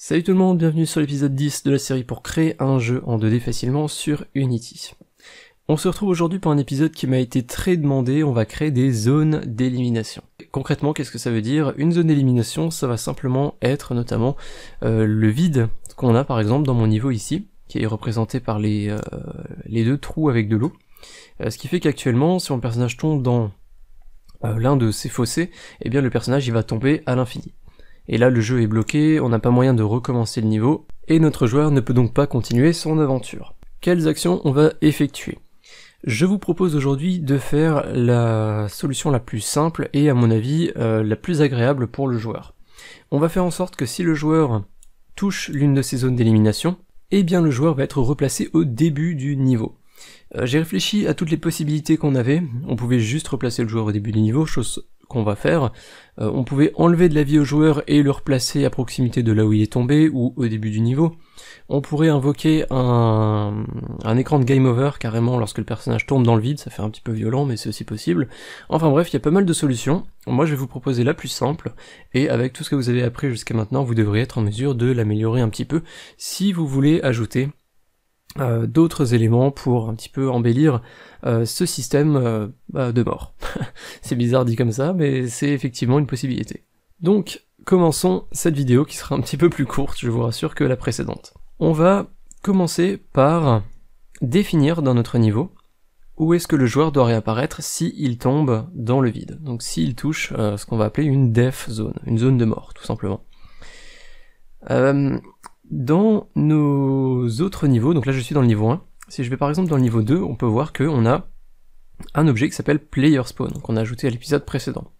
Salut tout le monde, bienvenue sur l'épisode 10 de la série pour créer un jeu en 2D facilement sur Unity. On se retrouve aujourd'hui pour un épisode qui m'a été très demandé, on va créer des zones d'élimination. Concrètement, qu'est-ce que ça veut dire Une zone d'élimination, ça va simplement être notamment euh, le vide qu'on a par exemple dans mon niveau ici, qui est représenté par les, euh, les deux trous avec de l'eau. Euh, ce qui fait qu'actuellement, si mon personnage tombe dans l'un de ces fossés, eh bien le personnage il va tomber à l'infini et là le jeu est bloqué, on n'a pas moyen de recommencer le niveau, et notre joueur ne peut donc pas continuer son aventure. Quelles actions on va effectuer je vous propose aujourd'hui de faire la solution la plus simple et à mon avis euh, la plus agréable pour le joueur. On va faire en sorte que si le joueur touche l'une de ces zones d'élimination, eh bien le joueur va être replacé au début du niveau. Euh, j'ai réfléchi à toutes les possibilités qu'on avait, on pouvait juste replacer le joueur au début du niveau, chose qu'on va faire, euh, on pouvait enlever de la vie au joueur et le replacer à proximité de là où il est tombé ou au début du niveau. On pourrait invoquer un, un écran de game over carrément lorsque le personnage tombe dans le vide, ça fait un petit peu violent mais c'est aussi possible. Enfin bref, il y a pas mal de solutions. Moi je vais vous proposer la plus simple et avec tout ce que vous avez appris jusqu'à maintenant, vous devriez être en mesure de l'améliorer un petit peu si vous voulez ajouter euh, d'autres éléments pour un petit peu embellir euh, ce système euh, bah, de mort. c'est bizarre dit comme ça, mais c'est effectivement une possibilité. Donc, commençons cette vidéo qui sera un petit peu plus courte, je vous rassure, que la précédente. On va commencer par définir dans notre niveau où est-ce que le joueur doit réapparaître s'il il tombe dans le vide. Donc s'il touche ce qu'on va appeler une death zone, une zone de mort, tout simplement. Dans nos autres niveaux, donc là je suis dans le niveau 1, si je vais par exemple dans le niveau 2, on peut voir qu'on a un objet qui s'appelle Player Spawn, qu'on a ajouté à l'épisode précédent.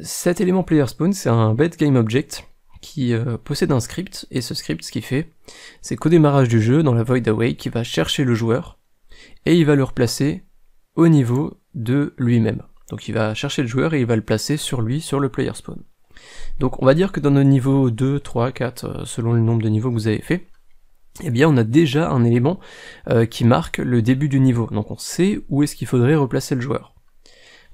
Cet élément Player Spawn, c'est un Bad game object qui euh, possède un script, et ce script, ce qu'il fait, c'est qu'au démarrage du jeu, dans la Void Away, qui va chercher le joueur, et il va le replacer au niveau de lui-même. Donc il va chercher le joueur et il va le placer sur lui, sur le Player Spawn. Donc on va dire que dans nos niveaux 2, 3, 4, selon le nombre de niveaux que vous avez fait, eh bien on a déjà un élément euh, qui marque le début du niveau, donc on sait où est-ce qu'il faudrait replacer le joueur.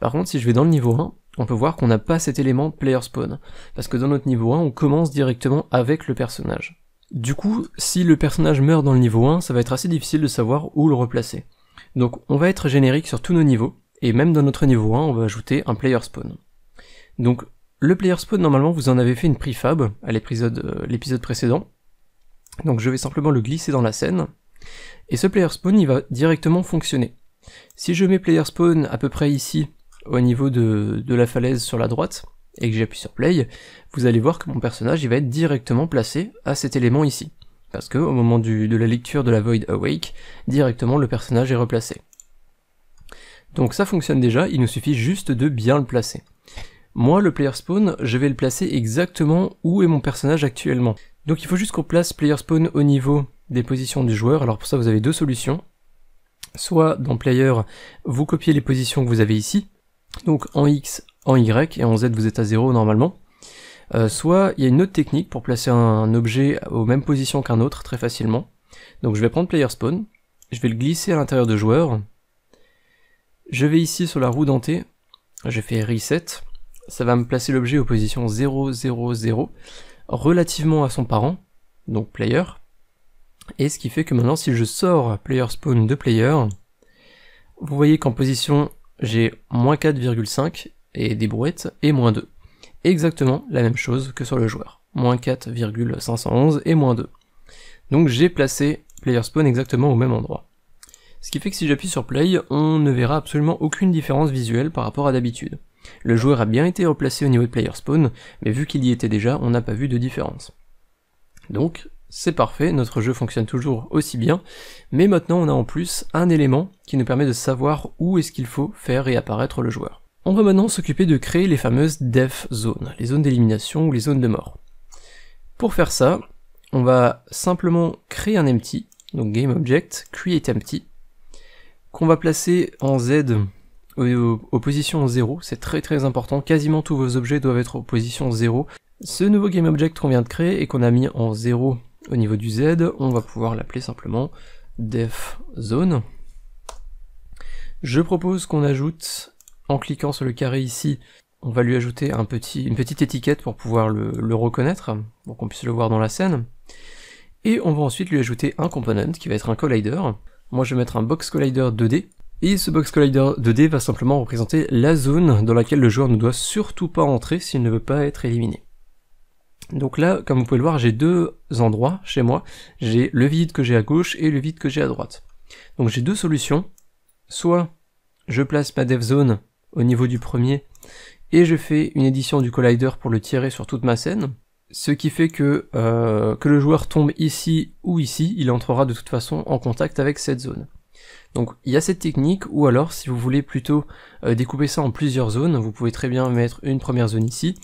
Par contre si je vais dans le niveau 1, on peut voir qu'on n'a pas cet élément player spawn, parce que dans notre niveau 1 on commence directement avec le personnage. Du coup, si le personnage meurt dans le niveau 1, ça va être assez difficile de savoir où le replacer. Donc on va être générique sur tous nos niveaux, et même dans notre niveau 1, on va ajouter un player spawn. Donc le player spawn, normalement, vous en avez fait une prefab à l'épisode euh, l'épisode précédent. Donc je vais simplement le glisser dans la scène. Et ce player spawn, il va directement fonctionner. Si je mets player spawn à peu près ici, au niveau de, de la falaise sur la droite, et que j'appuie sur play, vous allez voir que mon personnage il va être directement placé à cet élément ici. Parce que au moment du, de la lecture de la Void Awake, directement le personnage est replacé. Donc ça fonctionne déjà, il nous suffit juste de bien le placer. Moi, le player spawn, je vais le placer exactement où est mon personnage actuellement. Donc il faut juste qu'on place player spawn au niveau des positions du joueur. Alors pour ça, vous avez deux solutions. Soit dans player, vous copiez les positions que vous avez ici. Donc en X, en Y, et en Z, vous êtes à 0 normalement. Euh, soit il y a une autre technique pour placer un objet aux mêmes positions qu'un autre très facilement. Donc je vais prendre player spawn, je vais le glisser à l'intérieur de joueur. Je vais ici sur la roue dentée, je fais reset ça va me placer l'objet aux positions 0, 0, 0, relativement à son parent, donc player, et ce qui fait que maintenant si je sors player spawn de player, vous voyez qu'en position j'ai moins 4,5 et des brouettes et moins 2. Exactement la même chose que sur le joueur, moins 4,511 et moins 2. Donc j'ai placé player spawn exactement au même endroit. Ce qui fait que si j'appuie sur play, on ne verra absolument aucune différence visuelle par rapport à d'habitude. Le joueur a bien été replacé au niveau de player spawn, mais vu qu'il y était déjà, on n'a pas vu de différence. Donc, c'est parfait, notre jeu fonctionne toujours aussi bien, mais maintenant on a en plus un élément qui nous permet de savoir où est-ce qu'il faut faire réapparaître le joueur. On va maintenant s'occuper de créer les fameuses death zones, les zones d'élimination ou les zones de mort. Pour faire ça, on va simplement créer un empty, donc GameObject, createEmpty, qu'on va placer en Z aux positions 0, c'est très très important, quasiment tous vos objets doivent être aux positions 0. Ce nouveau GameObject qu'on vient de créer et qu'on a mis en 0 au niveau du Z, on va pouvoir l'appeler simplement def zone. Je propose qu'on ajoute, en cliquant sur le carré ici, on va lui ajouter un petit, une petite étiquette pour pouvoir le, le reconnaître, pour qu'on puisse le voir dans la scène. Et on va ensuite lui ajouter un component qui va être un collider. Moi je vais mettre un box collider 2D, et ce box collider 2D va simplement représenter la zone dans laquelle le joueur ne doit surtout pas entrer s'il ne veut pas être éliminé. Donc là, comme vous pouvez le voir, j'ai deux endroits chez moi. J'ai le vide que j'ai à gauche et le vide que j'ai à droite. Donc j'ai deux solutions. Soit je place ma dev zone au niveau du premier et je fais une édition du collider pour le tirer sur toute ma scène. Ce qui fait que, euh, que le joueur tombe ici ou ici, il entrera de toute façon en contact avec cette zone. Donc il y a cette technique, ou alors si vous voulez plutôt euh, découper ça en plusieurs zones, vous pouvez très bien mettre une première zone ici,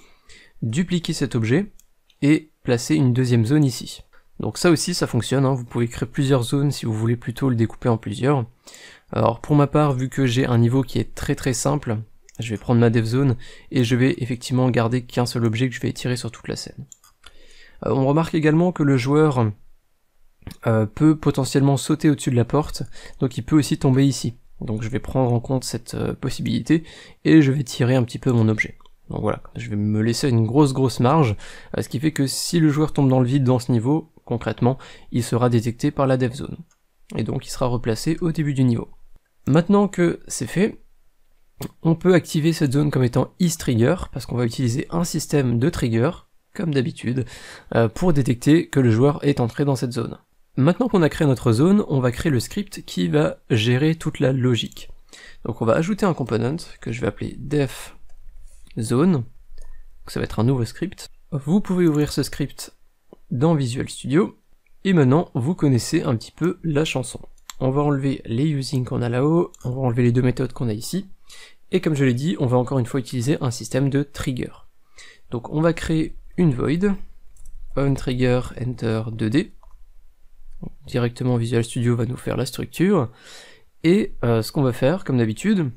dupliquer cet objet, et placer une deuxième zone ici. Donc ça aussi ça fonctionne, hein. vous pouvez créer plusieurs zones si vous voulez plutôt le découper en plusieurs. Alors pour ma part, vu que j'ai un niveau qui est très très simple, je vais prendre ma dev zone et je vais effectivement garder qu'un seul objet que je vais tirer sur toute la scène. Euh, on remarque également que le joueur euh, peut potentiellement sauter au-dessus de la porte, donc il peut aussi tomber ici. Donc je vais prendre en compte cette euh, possibilité, et je vais tirer un petit peu mon objet. Donc voilà, je vais me laisser une grosse grosse marge, euh, ce qui fait que si le joueur tombe dans le vide dans ce niveau, concrètement, il sera détecté par la dev zone. Et donc il sera replacé au début du niveau. Maintenant que c'est fait, on peut activer cette zone comme étant is-trigger, parce qu'on va utiliser un système de trigger, comme d'habitude, pour détecter que le joueur est entré dans cette zone. Maintenant qu'on a créé notre zone, on va créer le script qui va gérer toute la logique. Donc on va ajouter un component que je vais appeler def zone. ça va être un nouveau script. Vous pouvez ouvrir ce script dans Visual Studio. Et maintenant, vous connaissez un petit peu la chanson. On va enlever les using qu'on a là-haut, on va enlever les deux méthodes qu'on a ici. Et comme je l'ai dit, on va encore une fois utiliser un système de trigger. Donc on va créer une void, on enter 2D. Directement Visual Studio va nous faire la structure. Et euh, ce qu'on va faire, comme d'habitude,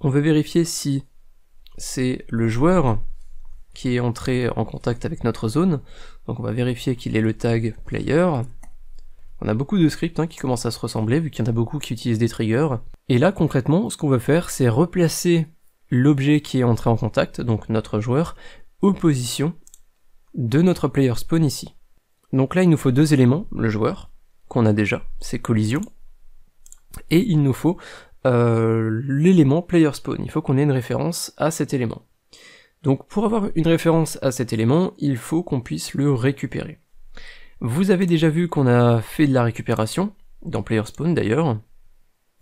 on va vérifier si c'est le joueur qui est entré en contact avec notre zone. Donc on va vérifier qu'il est le tag player. On a beaucoup de scripts hein, qui commencent à se ressembler, vu qu'il y en a beaucoup qui utilisent des triggers. Et là, concrètement, ce qu'on va faire, c'est replacer l'objet qui est entré en contact, donc notre joueur, aux positions de notre player spawn ici. Donc là, il nous faut deux éléments, le joueur, qu'on a déjà, c'est collision, et il nous faut euh, l'élément player spawn. Il faut qu'on ait une référence à cet élément. Donc pour avoir une référence à cet élément, il faut qu'on puisse le récupérer. Vous avez déjà vu qu'on a fait de la récupération, dans player spawn d'ailleurs.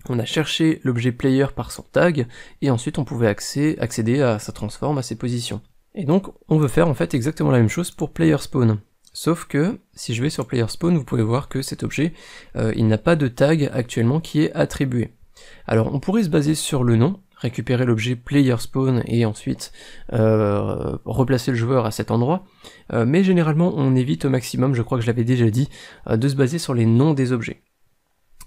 On a cherché l'objet player par son tag, et ensuite on pouvait accéder à sa transforme, à ses positions. Et donc on veut faire en fait exactement la même chose pour player spawn. Sauf que si je vais sur Player Spawn, vous pouvez voir que cet objet, euh, il n'a pas de tag actuellement qui est attribué. Alors on pourrait se baser sur le nom, récupérer l'objet Player Spawn et ensuite euh, replacer le joueur à cet endroit, euh, mais généralement on évite au maximum, je crois que je l'avais déjà dit, de se baser sur les noms des objets.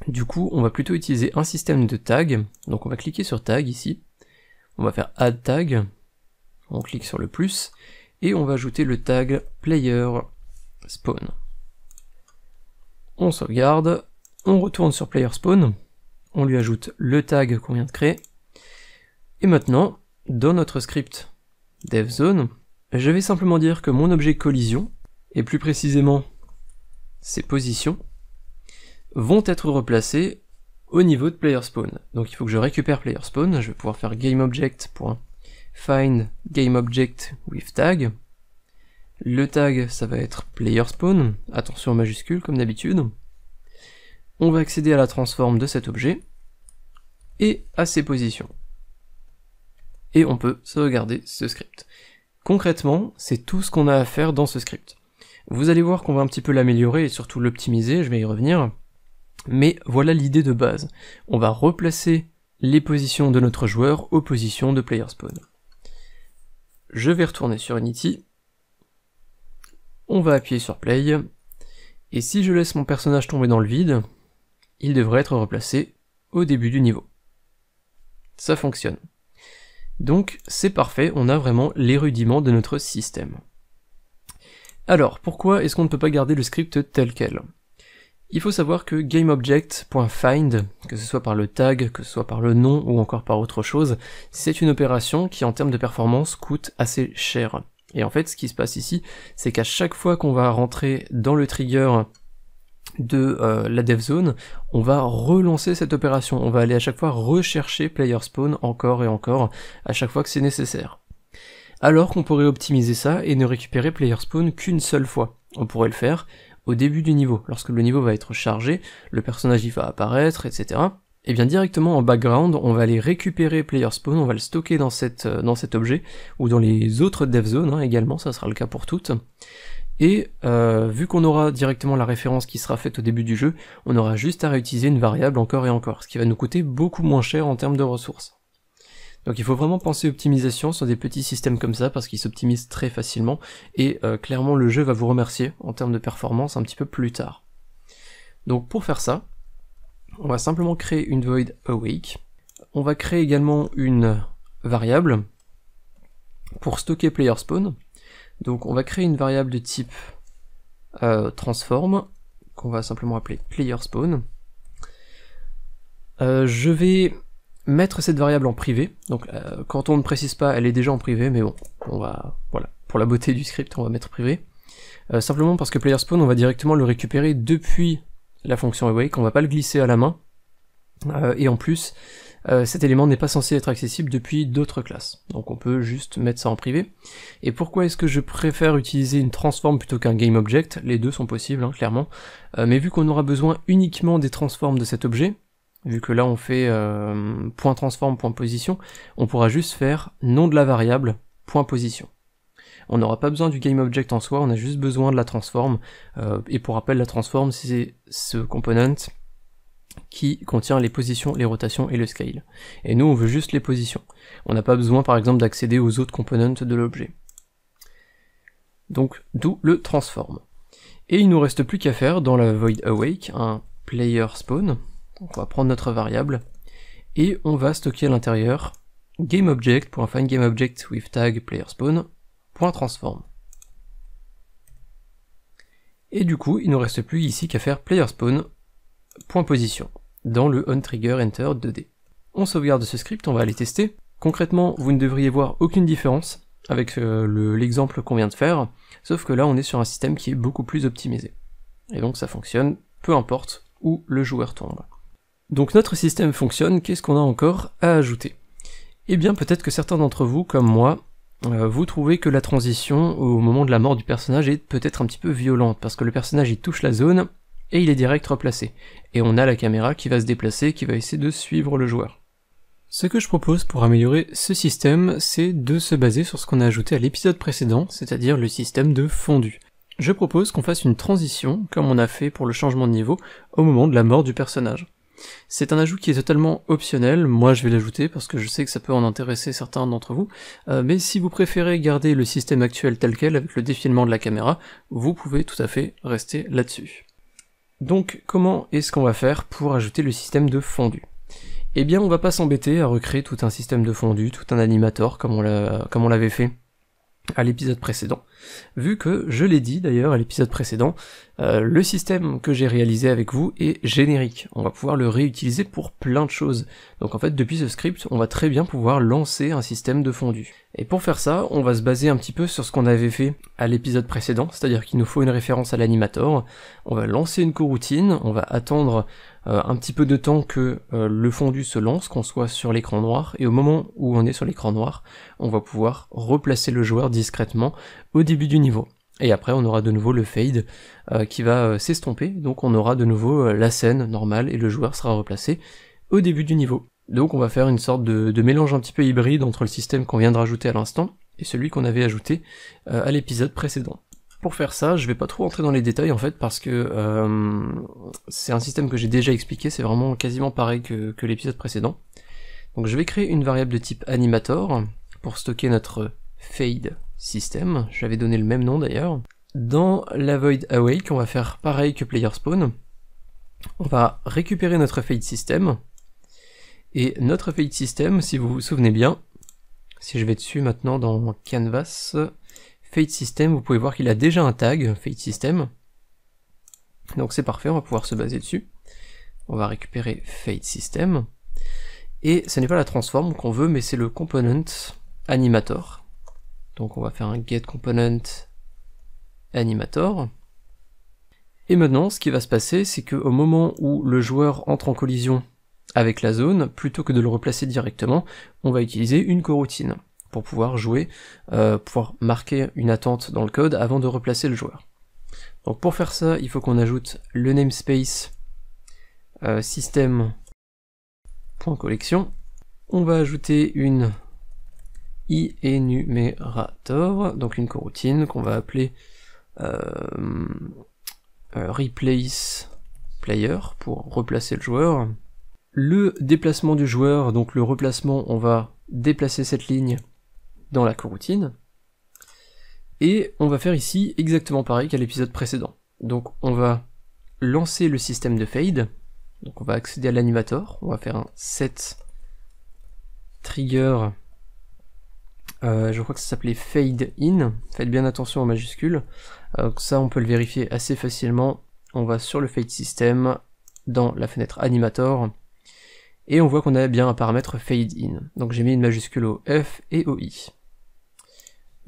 Du coup, on va plutôt utiliser un système de tag, donc on va cliquer sur tag ici, on va faire add tag, on clique sur le plus, et on va ajouter le tag player spawn. On sauvegarde, on retourne sur player spawn, on lui ajoute le tag qu'on vient de créer, et maintenant, dans notre script devzone, je vais simplement dire que mon objet collision, et plus précisément ses positions, vont être replacées au niveau de player spawn. Donc il faut que je récupère player spawn, je vais pouvoir faire GameObject.FindGameObjectWithTag. with tag, le tag, ça va être player spawn, attention majuscule comme d'habitude. On va accéder à la transforme de cet objet et à ses positions. Et on peut sauvegarder ce script. Concrètement, c'est tout ce qu'on a à faire dans ce script. Vous allez voir qu'on va un petit peu l'améliorer et surtout l'optimiser, je vais y revenir. Mais voilà l'idée de base. On va replacer les positions de notre joueur aux positions de player spawn. Je vais retourner sur Unity on va appuyer sur play, et si je laisse mon personnage tomber dans le vide, il devrait être replacé au début du niveau. Ça fonctionne. Donc c'est parfait, on a vraiment l'érudiment de notre système. Alors, pourquoi est-ce qu'on ne peut pas garder le script tel quel Il faut savoir que GameObject.find, que ce soit par le tag, que ce soit par le nom ou encore par autre chose, c'est une opération qui en termes de performance coûte assez cher. Et en fait, ce qui se passe ici, c'est qu'à chaque fois qu'on va rentrer dans le trigger de euh, la dev zone, on va relancer cette opération. On va aller à chaque fois rechercher player spawn encore et encore, à chaque fois que c'est nécessaire. Alors qu'on pourrait optimiser ça et ne récupérer player spawn qu'une seule fois. On pourrait le faire au début du niveau. Lorsque le niveau va être chargé, le personnage y va apparaître, etc et eh bien directement en background, on va aller récupérer player spawn, on va le stocker dans, cette, euh, dans cet objet, ou dans les autres dev zones hein, également, ça sera le cas pour toutes. Et euh, vu qu'on aura directement la référence qui sera faite au début du jeu, on aura juste à réutiliser une variable encore et encore, ce qui va nous coûter beaucoup moins cher en termes de ressources. Donc il faut vraiment penser optimisation sur des petits systèmes comme ça, parce qu'ils s'optimisent très facilement, et euh, clairement le jeu va vous remercier en termes de performance un petit peu plus tard. Donc pour faire ça, on va simplement créer une void awake. On va créer également une variable pour stocker player spawn. Donc on va créer une variable de type euh, transform qu'on va simplement appeler player spawn. Euh, je vais mettre cette variable en privé. Donc euh, quand on ne précise pas, elle est déjà en privé, mais bon, on va voilà pour la beauté du script, on va mettre privé. simplement parce que player spawn, on va directement le récupérer depuis la fonction awake, on va pas le glisser à la main, euh, et en plus, euh, cet élément n'est pas censé être accessible depuis d'autres classes, donc on peut juste mettre ça en privé. Et pourquoi est-ce que je préfère utiliser une transform plutôt qu'un GameObject Les deux sont possibles, hein, clairement, euh, mais vu qu'on aura besoin uniquement des transforms de cet objet, vu que là on fait point .transform, point .position, on pourra juste faire nom de la variable, point .position. On n'aura pas besoin du GameObject en soi, on a juste besoin de la transform. Euh, et pour rappel, la transform, c'est ce component qui contient les positions, les rotations et le scale. Et nous, on veut juste les positions. On n'a pas besoin, par exemple, d'accéder aux autres components de l'objet. Donc, d'où le transform. Et il nous reste plus qu'à faire dans la void awake un player spawn. on va prendre notre variable et on va stocker à l'intérieur Object pour un find Object with tag player spawn transform. Et du coup, il ne reste plus ici qu'à faire player spawn position dans le on trigger enter 2D. On sauvegarde ce script, on va aller tester. Concrètement, vous ne devriez voir aucune différence avec euh, l'exemple qu'on vient de faire, sauf que là on est sur un système qui est beaucoup plus optimisé. Et donc ça fonctionne, peu importe où le joueur tombe. Donc notre système fonctionne, qu'est-ce qu'on a encore à ajouter Eh bien peut-être que certains d'entre vous, comme moi, euh, vous trouvez que la transition au moment de la mort du personnage est peut-être un petit peu violente, parce que le personnage il touche la zone et il est direct replacé. Et on a la caméra qui va se déplacer, qui va essayer de suivre le joueur. Ce que je propose pour améliorer ce système, c'est de se baser sur ce qu'on a ajouté à l'épisode précédent, c'est-à-dire le système de fondu. Je propose qu'on fasse une transition, comme on a fait pour le changement de niveau, au moment de la mort du personnage. C'est un ajout qui est totalement optionnel, moi je vais l'ajouter parce que je sais que ça peut en intéresser certains d'entre vous, euh, mais si vous préférez garder le système actuel tel quel avec le défilement de la caméra, vous pouvez tout à fait rester là-dessus. Donc comment est-ce qu'on va faire pour ajouter le système de fondu Eh bien on va pas s'embêter à recréer tout un système de fondu, tout un animator comme on l'avait fait à l'épisode précédent, vu que, je l'ai dit d'ailleurs à l'épisode précédent, euh, le système que j'ai réalisé avec vous est générique. On va pouvoir le réutiliser pour plein de choses. Donc en fait, depuis ce script, on va très bien pouvoir lancer un système de fondu. Et pour faire ça, on va se baser un petit peu sur ce qu'on avait fait à l'épisode précédent, c'est-à-dire qu'il nous faut une référence à l'animator, on va lancer une coroutine, on va attendre euh, un petit peu de temps que euh, le fondu se lance, qu'on soit sur l'écran noir, et au moment où on est sur l'écran noir, on va pouvoir replacer le joueur discrètement au début du niveau. Et après, on aura de nouveau le fade euh, qui va s'estomper, donc on aura de nouveau la scène normale et le joueur sera replacé au début du niveau. Donc on va faire une sorte de mélange un petit peu hybride entre le système qu'on vient de rajouter à l'instant et celui qu'on avait ajouté à l'épisode précédent. Pour faire ça, je vais pas trop entrer dans les détails en fait parce que euh, c'est un système que j'ai déjà expliqué, c'est vraiment quasiment pareil que, l'épisode précédent. Donc je vais créer une variable de type animator pour stocker notre fade system, j'avais donné le même nom d'ailleurs. Dans la void awake, on va faire pareil que player spawn, on va récupérer notre fade system, et notre fade system, si vous vous souvenez bien, si je vais dessus maintenant dans Canvas, Fade System, vous pouvez voir qu'il a déjà un tag, FadeSystem. System. Donc c'est parfait, on va pouvoir se baser dessus. On va récupérer FadeSystem. System. Et ce n'est pas la transform qu'on veut, mais c'est le component animator. Donc on va faire un get component animator. Et maintenant, ce qui va se passer, c'est qu'au moment où le joueur entre en collision avec la zone, plutôt que de le replacer directement, on va utiliser une coroutine pour pouvoir jouer, pour euh, pouvoir marquer une attente dans le code avant de replacer le joueur. Donc pour faire ça, il faut qu'on ajoute le namespace euh, system.collection. On va ajouter une iEnumerator, donc une coroutine qu'on va appeler ReplacePlayer euh, euh, replace player pour replacer le joueur. Le déplacement du joueur, donc le replacement, on va déplacer cette ligne dans la coroutine. Et on va faire ici exactement pareil qu'à l'épisode précédent. Donc on va lancer le système de fade. Donc on va accéder à l'animator. On va faire un set trigger. Euh, je crois que ça s'appelait fade in. Faites bien attention aux majuscules. Euh, ça on peut le vérifier assez facilement. On va sur le fade system dans la fenêtre animator. Et on voit qu'on a bien un paramètre fade in. Donc j'ai mis une majuscule au F et au I.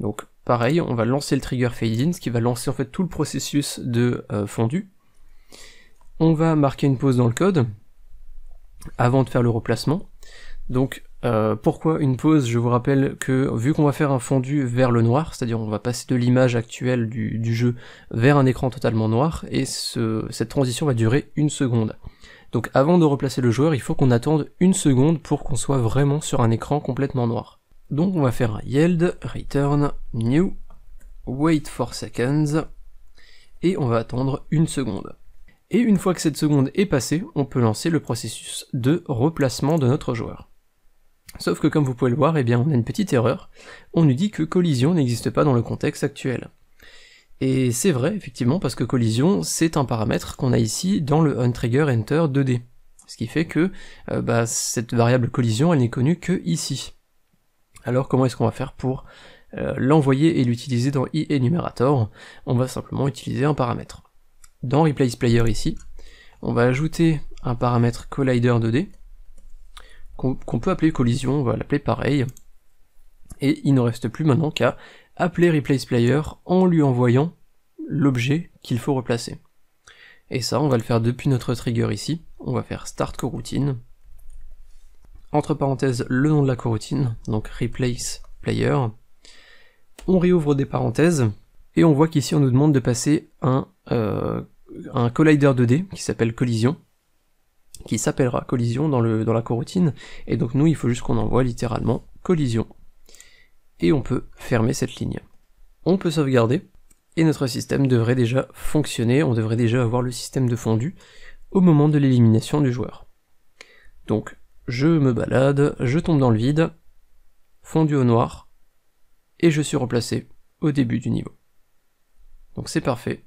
Donc pareil, on va lancer le trigger Fade in ce qui va lancer en fait tout le processus de euh, fondu. On va marquer une pause dans le code avant de faire le replacement. Donc euh, pourquoi une pause Je vous rappelle que vu qu'on va faire un fondu vers le noir, c'est-à-dire on va passer de l'image actuelle du, du, jeu vers un écran totalement noir, et ce, cette transition va durer une seconde. Donc avant de replacer le joueur, il faut qu'on attende une seconde pour qu'on soit vraiment sur un écran complètement noir. Donc on va faire un yield return new wait for seconds et on va attendre une seconde. Et une fois que cette seconde est passée, on peut lancer le processus de replacement de notre joueur. Sauf que comme vous pouvez le voir, eh bien on a une petite erreur. On nous dit que collision n'existe pas dans le contexte actuel. Et c'est vrai, effectivement, parce que collision, c'est un paramètre qu'on a ici dans le ontriggerenter enter 2D. Ce qui fait que euh, bah, cette variable collision, elle n'est connue que ici. Alors comment est-ce qu'on va faire pour euh, l'envoyer et l'utiliser dans iEnumerator On va simplement utiliser un paramètre. Dans ReplacePlayer Player ici, on va ajouter un paramètre collider 2D qu'on peut appeler collision, on va l'appeler pareil. Et il ne reste plus maintenant qu'à appeler ReplacePlayer Player en lui envoyant l'objet qu'il faut replacer. Et ça, on va le faire depuis notre trigger ici. On va faire start coroutine entre parenthèses le nom de la coroutine, donc replace player. On réouvre des parenthèses, et on voit qu'ici on nous demande de passer un, euh, un collider 2D qui s'appelle collision, qui s'appellera collision dans, le, dans la coroutine, et donc nous il faut juste qu'on envoie littéralement collision. Et on peut fermer cette ligne. On peut sauvegarder, et notre système devrait déjà fonctionner, on devrait déjà avoir le système de fondu au moment de l'élimination du joueur. Donc je me balade, je tombe dans le vide, fondu au noir, et je suis replacé au début du niveau. Donc c'est parfait.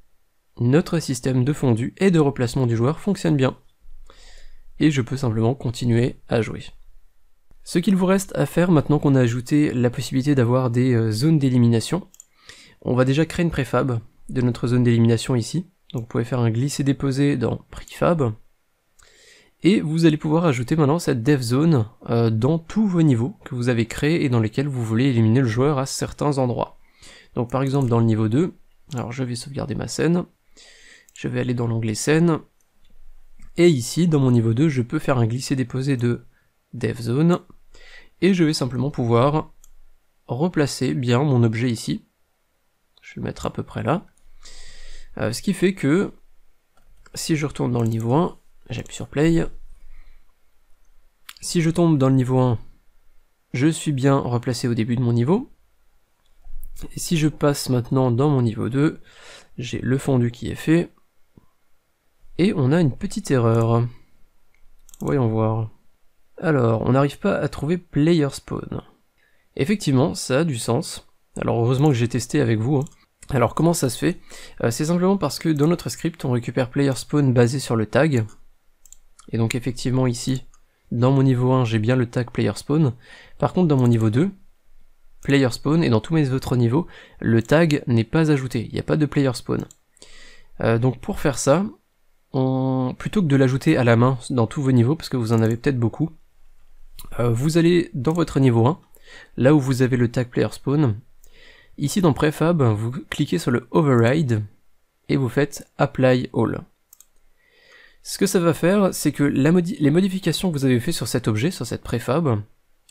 Notre système de fondu et de replacement du joueur fonctionne bien. Et je peux simplement continuer à jouer. Ce qu'il vous reste à faire maintenant qu'on a ajouté la possibilité d'avoir des euh, zones d'élimination, on va déjà créer une préfab de notre zone d'élimination ici. Donc vous pouvez faire un glisser-déposer dans prefab, et vous allez pouvoir ajouter maintenant cette dev zone euh, dans tous vos niveaux que vous avez créés et dans lesquels vous voulez éliminer le joueur à certains endroits. Donc par exemple dans le niveau 2, alors je vais sauvegarder ma scène, je vais aller dans l'onglet scène, et ici dans mon niveau 2 je peux faire un glisser-déposer de dev zone, et je vais simplement pouvoir replacer bien mon objet ici, je vais le mettre à peu près là, euh, ce qui fait que si je retourne dans le niveau 1, J'appuie sur play. Si je tombe dans le niveau 1, je suis bien replacé au début de mon niveau. Et si je passe maintenant dans mon niveau 2, j'ai le fondu qui est fait. Et on a une petite erreur. Voyons voir. Alors, on n'arrive pas à trouver player spawn. Effectivement, ça a du sens. Alors heureusement que j'ai testé avec vous. Hein. Alors comment ça se fait euh, C'est simplement parce que dans notre script, on récupère player spawn basé sur le tag, et donc effectivement ici, dans mon niveau 1, j'ai bien le tag player spawn. Par contre, dans mon niveau 2, player spawn, et dans tous mes autres niveaux, le tag n'est pas ajouté. Il n'y a pas de player spawn. Euh, donc pour faire ça, on... plutôt que de l'ajouter à la main dans tous vos niveaux, parce que vous en avez peut-être beaucoup, euh, vous allez dans votre niveau 1, là où vous avez le tag player spawn. Ici dans Prefab, vous cliquez sur le Override, et vous faites Apply All. Ce que ça va faire, c'est que la les modifications que vous avez faites sur cet objet, sur cette préfab,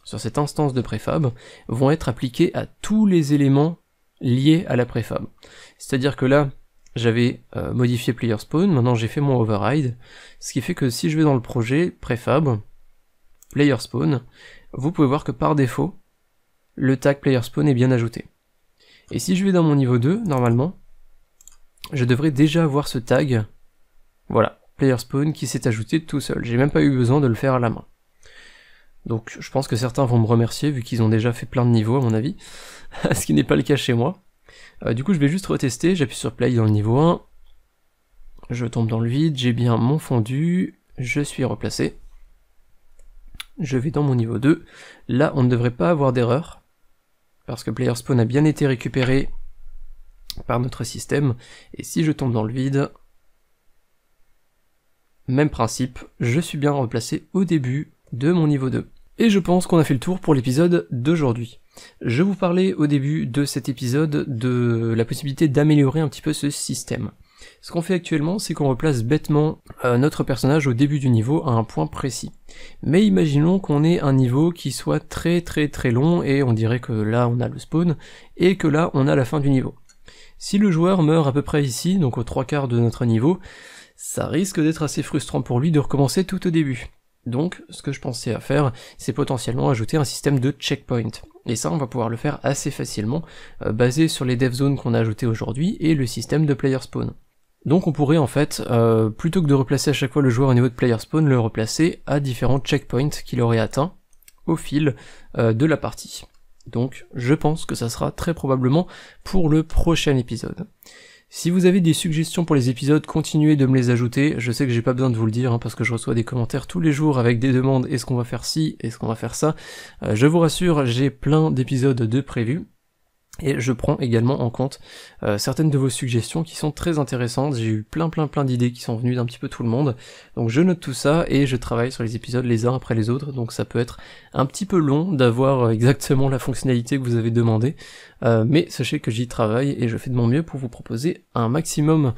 sur cette instance de préfab, vont être appliquées à tous les éléments liés à la préfab. C'est-à-dire que là, j'avais euh, modifié player spawn, maintenant j'ai fait mon override, ce qui fait que si je vais dans le projet préfab, player spawn, vous pouvez voir que par défaut, le tag player spawn est bien ajouté. Et si je vais dans mon niveau 2, normalement, je devrais déjà avoir ce tag, voilà, player spawn qui s'est ajouté tout seul. J'ai même pas eu besoin de le faire à la main. Donc je pense que certains vont me remercier vu qu'ils ont déjà fait plein de niveaux à mon avis, ce qui n'est pas le cas chez moi. Euh, du coup je vais juste retester, j'appuie sur play dans le niveau 1, je tombe dans le vide, j'ai bien mon fondu, je suis replacé, je vais dans mon niveau 2, là on ne devrait pas avoir d'erreur, parce que player spawn a bien été récupéré par notre système, et si je tombe dans le vide, même principe, je suis bien remplacé au début de mon niveau 2. Et je pense qu'on a fait le tour pour l'épisode d'aujourd'hui. Je vous parlais au début de cet épisode de la possibilité d'améliorer un petit peu ce système. Ce qu'on fait actuellement, c'est qu'on replace bêtement euh, notre personnage au début du niveau à un point précis. Mais imaginons qu'on ait un niveau qui soit très très très long et on dirait que là on a le spawn et que là on a la fin du niveau. Si le joueur meurt à peu près ici, donc aux trois quarts de notre niveau, ça risque d'être assez frustrant pour lui de recommencer tout au début. Donc, ce que je pensais à faire, c'est potentiellement ajouter un système de checkpoint. Et ça, on va pouvoir le faire assez facilement, euh, basé sur les dev zones qu'on a ajoutées aujourd'hui et le système de player spawn. Donc on pourrait en fait, euh, plutôt que de replacer à chaque fois le joueur au niveau de player spawn, le replacer à différents checkpoints qu'il aurait atteints au fil euh, de la partie. Donc je pense que ça sera très probablement pour le prochain épisode. Si vous avez des suggestions pour les épisodes, continuez de me les ajouter. Je sais que j'ai pas besoin de vous le dire hein, parce que je reçois des commentaires tous les jours avec des demandes est-ce qu'on va faire ci, est-ce qu'on va faire ça. Euh, je vous rassure, j'ai plein d'épisodes de prévus. Et je prends également en compte euh, certaines de vos suggestions qui sont très intéressantes. J'ai eu plein plein plein d'idées qui sont venues d'un petit peu tout le monde. Donc je note tout ça et je travaille sur les épisodes les uns après les autres. Donc ça peut être un petit peu long d'avoir euh, exactement la fonctionnalité que vous avez demandé. Euh, mais sachez que j'y travaille et je fais de mon mieux pour vous proposer un maximum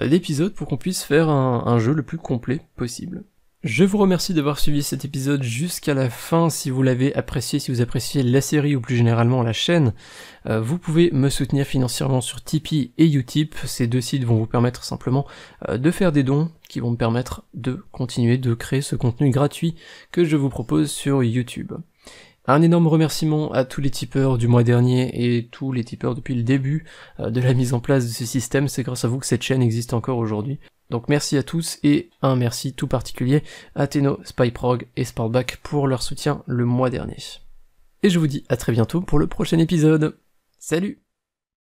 d'épisodes pour qu'on puisse faire un jeu le plus complet possible. Je vous remercie d'avoir suivi cet épisode jusqu'à la fin. Si vous l'avez apprécié, si vous appréciez la série ou plus généralement la chaîne, euh, vous pouvez me soutenir financièrement sur Tipeee et Utip. Ces deux sites vont vous permettre simplement euh, de faire des dons qui vont me permettre de continuer de créer ce contenu gratuit que je vous propose sur YouTube. Un énorme remerciement à tous les tipeurs du mois dernier et tous les tipeurs depuis le début euh, de la mise en place de ce système. C'est grâce à vous que cette chaîne existe encore aujourd'hui. Donc merci à tous et un merci tout particulier à Teno, Spyprog et Sportback pour leur soutien le mois dernier. Et je vous dis à très bientôt pour le prochain épisode. Salut